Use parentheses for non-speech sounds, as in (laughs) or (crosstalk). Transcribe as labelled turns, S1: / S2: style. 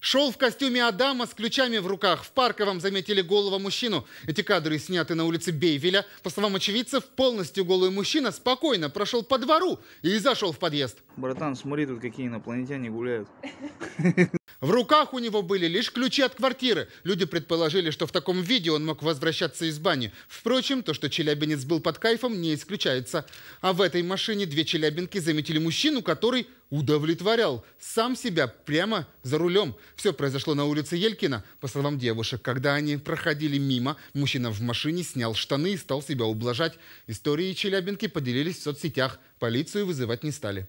S1: шел в костюме Адама с ключами в руках. В парковом заметили голого мужчину. Эти кадры сняты на улице Бейвеля. По словам очевидцев, полностью голый мужчина спокойно прошел по двору и зашел в подъезд. Братан, смотри, тут какие инопланетяне гуляют. (laughs) В руках у него были лишь ключи от квартиры. Люди предположили, что в таком виде он мог возвращаться из бани. Впрочем, то, что челябинец был под кайфом, не исключается. А в этой машине две челябинки заметили мужчину, который удовлетворял сам себя прямо за рулем. Все произошло на улице Елькина. По словам девушек, когда они проходили мимо, мужчина в машине снял штаны и стал себя ублажать. Истории челябинки поделились в соцсетях. Полицию вызывать не стали.